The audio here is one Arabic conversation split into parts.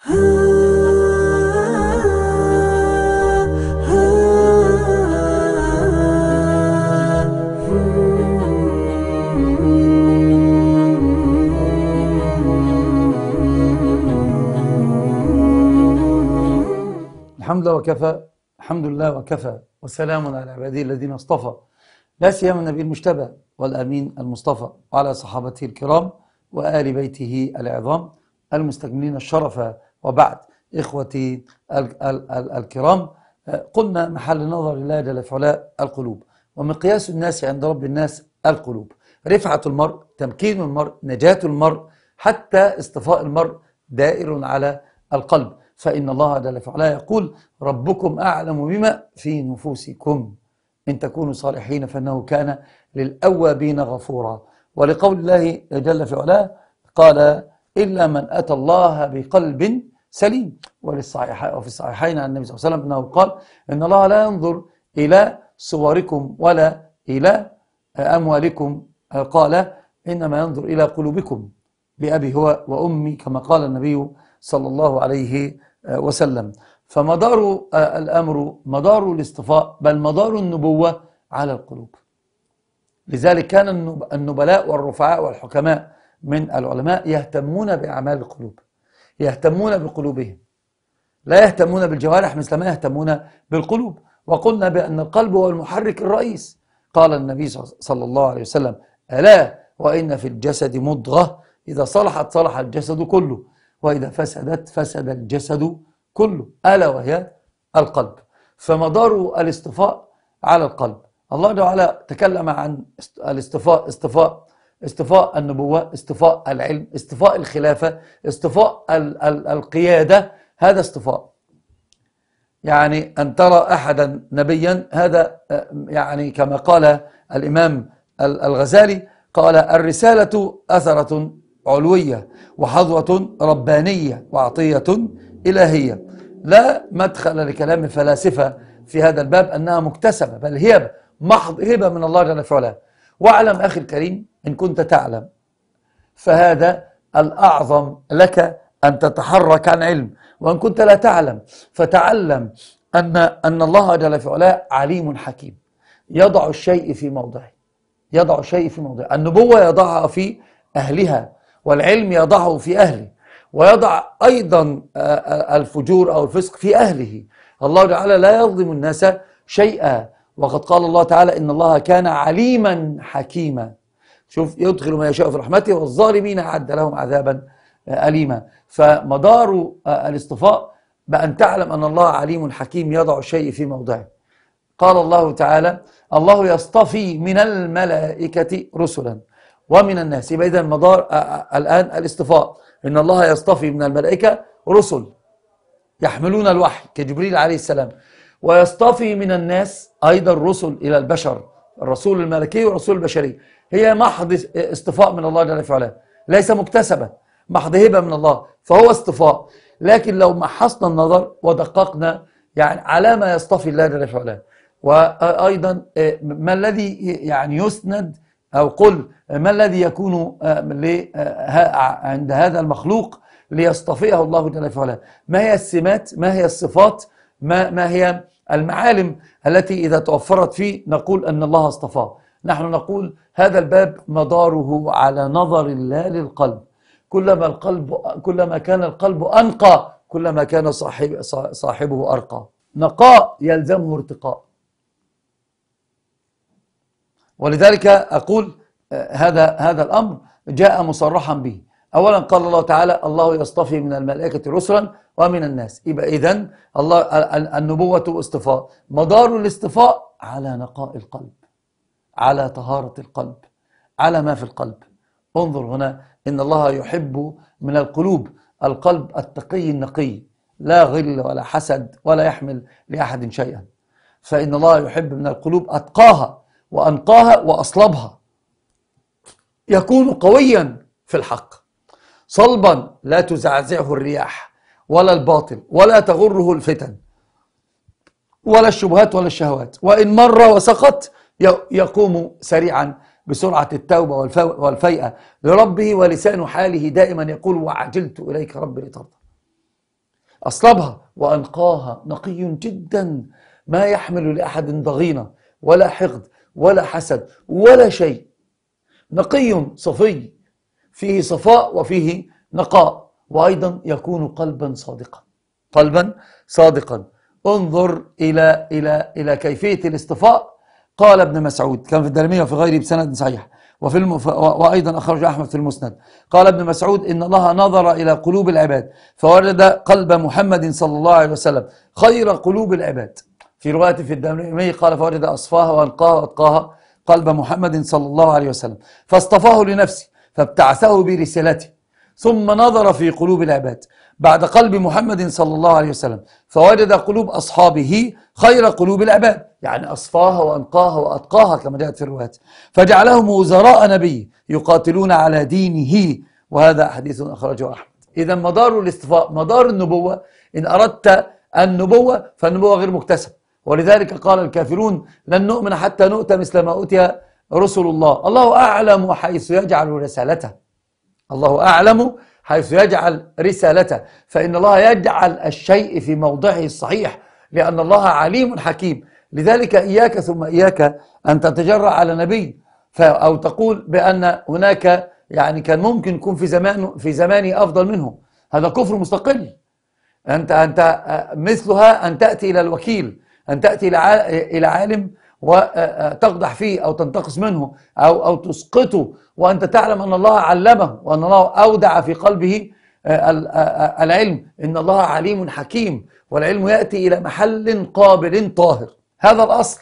الحمد لله وكفى الحمد لله وكفى وسلام على عباده الذين اصطفى لا سيما النبي المجتبى والامين المصطفى وعلى صحابته الكرام وال بيته العظام المستكملين الشرف وبعد إخوتي ال ال ال الكرام قلنا محل نظر الله جل في القلوب ومقياس الناس عند رب الناس القلوب رفعة المرء تمكين المرء نجاة المرء حتى اصطفاء المرء دائر على القلب فإن الله جل وعلا يقول ربكم أعلم بما في نفوسكم إن تكونوا صالحين فإنه كان للأوابين غفورا ولقول الله جل في قال إلا من أتى الله بقلب سليم وفي الصحيحين عن النبي صلى الله عليه وسلم أنه قال إن الله لا ينظر إلى صوركم ولا إلى أموالكم قال إنما ينظر إلى قلوبكم بأبي هو وأمي كما قال النبي صلى الله عليه وسلم فمدار الأمر مدار الاصطفاء بل مدار النبوة على القلوب لذلك كان النبلاء والرفعاء والحكماء من العلماء يهتمون بأعمال القلوب يهتمون بقلوبهم لا يهتمون بالجوارح مثل ما يهتمون بالقلوب وقلنا بأن القلب هو المحرك الرئيس قال النبي صلى الله عليه وسلم ألا وإن في الجسد مضغة إذا صلحت صلح الجسد كله وإذا فسدت فسد الجسد كله ألا وهي القلب فمدار الاصطفاء على القلب الله جل وعلا تكلم عن الاصطفاء اصطفاء اصطفاء النبوة اصطفاء العلم اصطفاء الخلافة اصطفاء ال ال القيادة هذا اصطفاء يعني أن ترى أحدا نبيا هذا يعني كما قال الإمام الغزالي قال الرسالة أثرة علوية وحظوة ربانية وعطية إلهية لا مدخل لكلام الفلاسفة في هذا الباب أنها مكتسبة بل هي محض هبة من الله جل في علاه واعلم أخي الكريم إن كنت تعلم فهذا الأعظم لك أن تتحرك عن علم وإن كنت لا تعلم فتعلم أن أن الله جل في علاه عليم حكيم يضع الشيء في موضعه يضع الشيء في موضعه النبوة يضعها في أهلها والعلم يضعه في أهله ويضع أيضا آه، آه، الفجور أو الفسق في أهله الله تعالى لا يظلم الناس شيئا وقد قال الله تعالى إن الله كان عليما حكيما شوف يدخل ما يشاء في رحمته والظالمين أعد لهم عذابا آه، أليما فمدار آه، الاصطفاء بأن تعلم أن الله عليم حكيم يضع الشيء في موضعه قال الله تعالى الله يصطفي من الملائكة رسلا ومن الناس يبقى إذا مدار آه، الآن الاصطفاء إن الله يصطفي من الملائكة رسل يحملون الوحي كجبريل عليه السلام ويصطفي من الناس أيضا الرسل إلى البشر الرسول الملكي والرسول البشري هي محض اصطفاء من الله جل وعلا ليس مكتسبة محض هبة من الله فهو اصطفاء لكن لو محصنا النظر ودققنا يعني على ما يصطفي الله جل وعلا وأيضا آه، ما الذي يعني يسند أو قل ما الذي يكون آه، آه، عند هذا المخلوق ليصطفئه الله جل وعلا ما هي السمات ما هي الصفات ما, ما هي المعالم التي إذا توفرت فيه نقول أن الله اصطفاه نحن نقول هذا الباب مداره على نظر الله للقلب كلما القلب كلما كان القلب أنقى كلما كان صاحب صاحبه أرقى نقاء يلزمه ارتقاء ولذلك أقول آه، هذا هذا الأمر جاء مصرحا به اولا قال الله تعالى الله يصطفي من الملائكه رسلا ومن الناس يبقى اذا الله النبوه اصطفاء مدار الاصطفاء على نقاء القلب على طهاره القلب على ما في القلب انظر هنا ان الله يحب من القلوب القلب التقي النقي لا غل ولا حسد ولا يحمل لاحد شيئا فان الله يحب من القلوب اتقاها وانقاها واصلبها يكون قويا في الحق صلبا لا تزعزعه الرياح ولا الباطل ولا تغره الفتن ولا الشبهات ولا الشهوات وإن مر وسقط يقوم سريعا بسرعة التوبة والفيئة لربه ولسان حاله دائما يقول وعجلت إليك رب لترضى أصلبها وأنقاها نقي جدا ما يحمل لأحد ضغينة ولا حقد ولا حسد ولا شيء نقي صفي فيه صفاء وفيه نقاء وأيضا يكون قلبا صادقا قلبا صادقا انظر إلى, إلى, إلى كيفية الاصطفاء قال ابن مسعود كان في الدارمية وفي غيره بسند صحيح وفي المف... وأيضا أخرج أحمد في المسند قال ابن مسعود إن الله نظر إلى قلوب العباد فوجد قلب محمد صلى الله عليه وسلم خير قلوب العباد في رواية في الدارمية قال فوجد أصفاها وأنقاها وأتقاها قلب محمد صلى الله عليه وسلم فاصطفاه لنفسه فابتعثه برسالته ثم نظر في قلوب العباد بعد قلب محمد صلى الله عليه وسلم فوجد قلوب أصحابه خير قلوب العباد يعني أصفاها وأنقاها وأتقاها كما جاءت في الروايات فجعلهم وزراء نبي يقاتلون على دينه وهذا حديث أخرجه أحمد إذا مدار الاصطفاء مدار النبوة إن أردت النبوة فالنبوة غير مكتسب ولذلك قال الكافرون لن نؤمن حتى نؤتى مثل ما أوتي رسل الله الله أعلم حيث يجعل رسالته الله أعلم حيث يجعل رسالته فإن الله يجعل الشيء في موضعه الصحيح لأن الله عليم حكيم لذلك إياك ثم إياك أن تتجرأ على نبي أو تقول بأن هناك يعني كان ممكن يكون في زمانه في زماني أفضل منه هذا كفر مستقل أنت أنت آه، مثلها أن تأتي إلى الوكيل أن تأتي إلى عالم وتقدح فيه أو تنتقص منه أو, أو تسقطه وأنت تعلم أن الله علمه وأن الله أودع في قلبه آه، آه، آه، العلم إن الله عليم حكيم والعلم يأتي إلى محل قابل طاهر هذا الأصل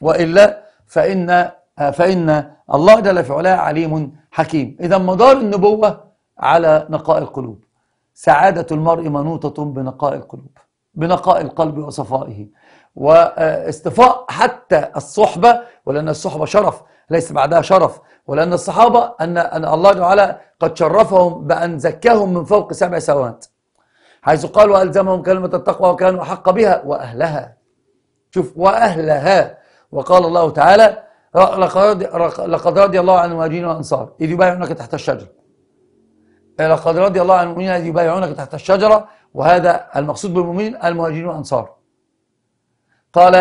وإلا فإن, فإن الله جل في علاه عليم حكيم إذا مدار النبوة على نقاء القلوب سعادة المرء منوطة بنقاء القلوب بنقاء القلب وصفائه واستفاء حتى الصحبة ولأن الصحبة شرف ليس بعدها شرف ولأن الصحابة أن, أن الله تعالى قد شرفهم بأن زكاهم من فوق سبع سماوات حيث قال وألزمهم كلمة التقوى وكانوا أحق بها وأهلها شوف وأهلها وقال الله تعالى لقد رضي الله عن المهاجرين والأنصار إذ يبايعونك تحت الشجرة إيه، لقد رضي الله عن المؤمنين إذ يبايعونك تحت الشجرة وهذا المقصود بالمؤمنين المهاجرين والأنصار قال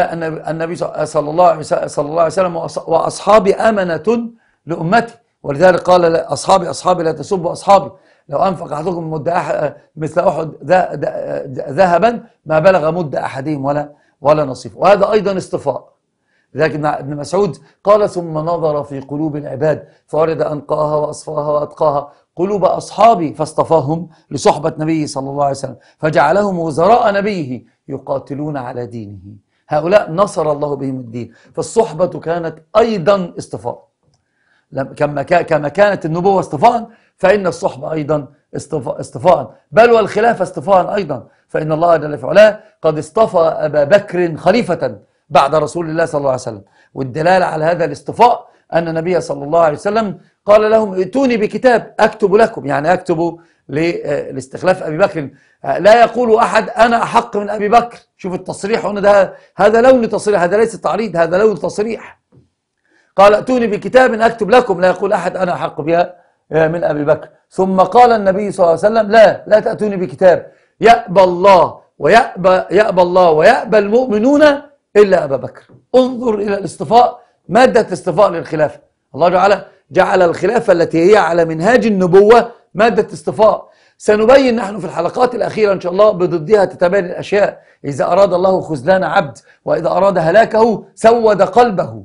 النبي صلى الله, صلى الله عليه وسلم وأصحابي أمنة لأمتي ولذلك قال أصحابي أصحابي لا تسبوا أصحابي لو أنفق أحدكم مد أحد مثل أحد ذهبا ما بلغ مد أحدهم ولا ولا نصيف وهذا أيضا اصطفاء لكن ابن مسعود قال ثم نظر في قلوب العباد فورد أنقاها وأصفاها وأتقاها قلوب أصحابي فاصطفاهم لصحبة نبيه صلى الله عليه وسلم فجعلهم وزراء نبيه يقاتلون على دينه هؤلاء نصر الله بهم الدين فالصحبة كانت أيضا استفاء كما كما كانت النبوة استفاء فإن الصحبة أيضا استفاء بل والخلافة استفاء أيضا فإن الله جل في علاه قد اصطفى أبا بكر خليفة بعد رسول الله صلى الله عليه وسلم والدلالة على هذا الاصطفاء أن النبي صلى الله عليه وسلم قال لهم ائتوني بكتاب أكتب لكم يعني أكتب آه، لاستخلاف أبي بكر آه، لا يقول أحد أنا أحق من أبي بكر شوف التصريح هنا ده هذا لون تصريح هذا ليس تعريض هذا لون تصريح قال ائتوني بكتاب أكتب لكم لا يقول أحد أنا أحق بها آه، من أبي بكر ثم قال النبي صلى الله عليه وسلم لا لا تأتوني بكتاب يأبى الله ويأبى, يأبى الله ويأبى المؤمنون إلا أبا بكر انظر إلى الاصطفاء مادة الاصطفاء للخلافة الله تعالى جعل الخلافة التي هي على منهاج النبوة مادة استفاء سنبين نحن في الحلقات الأخيرة إن شاء الله بضدها تتبين الأشياء إذا أراد الله خذلان عبد وإذا أراد هلاكه سود قلبه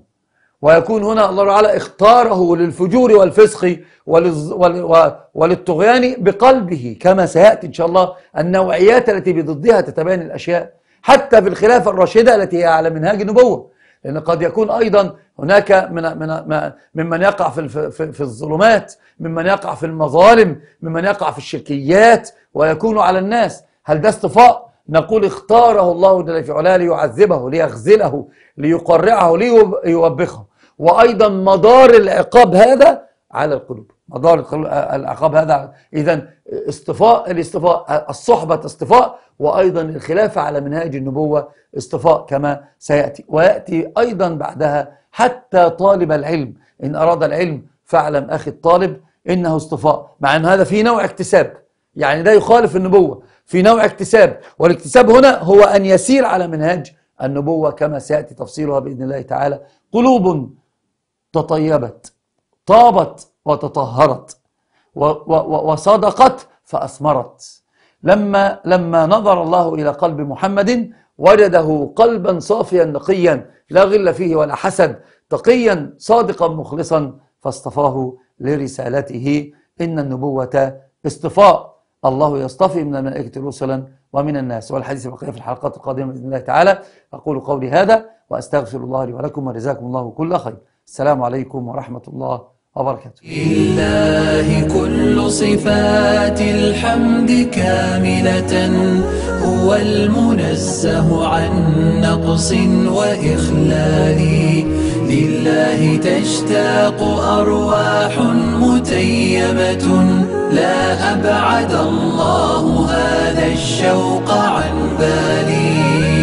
ويكون هنا الله تعالى اختاره للفجور والفسق وللطغيان بقلبه كما سيأتي إن شاء الله النوعيات التي بضدها تتبين الأشياء حتى في الخلافة الراشدة التي هي على منهاج النبوة لأن قد يكون أيضا هناك من من ممن يقع في في, في الظلمات ممن يقع في المظالم ممن يقع في الشركيات ويكون على الناس هل ده اصطفاء نقول اختاره الله جل في علاه ليعذبه ليخذله ليقرعه ليوبخه وأيضا مدار العقاب هذا على القلوب مدار العقاب هذا اذا اصطفاء الاصطفاء الصحبه اصطفاء وايضا الخلافه على منهاج النبوه اصطفاء كما سياتي وياتي ايضا بعدها حتى طالب العلم ان اراد العلم فاعلم اخي الطالب انه اصطفاء مع ان هذا في نوع اكتساب يعني ده يخالف النبوه في نوع اكتساب والاكتساب هنا هو ان يسير على منهاج النبوه كما سياتي تفصيلها باذن الله تعالى قلوب تطيبت طابت وتطهرت وصدقت فأثمرت لما لما نظر الله إلى قلب محمد وجده قلبا صافيا نقيا لا غل فيه ولا حسد تقيا صادقا مخلصا فاصطفاه لرسالته إن النبوة اصطفاء الله يصطفي من الملائكة رسلا ومن الناس والحديث بقية في الحلقات القادمة بإذن الله تعالى أقول قولي هذا وأستغفر الله لي ولكم وجزاكم الله كل خير السلام عليكم ورحمة الله وبركاته لله كل صفات الحمد كاملة هو المنزه عن نقص وإخلال لله تشتاق أرواح متيمة لا أبعد الله هذا الشوق عن بالي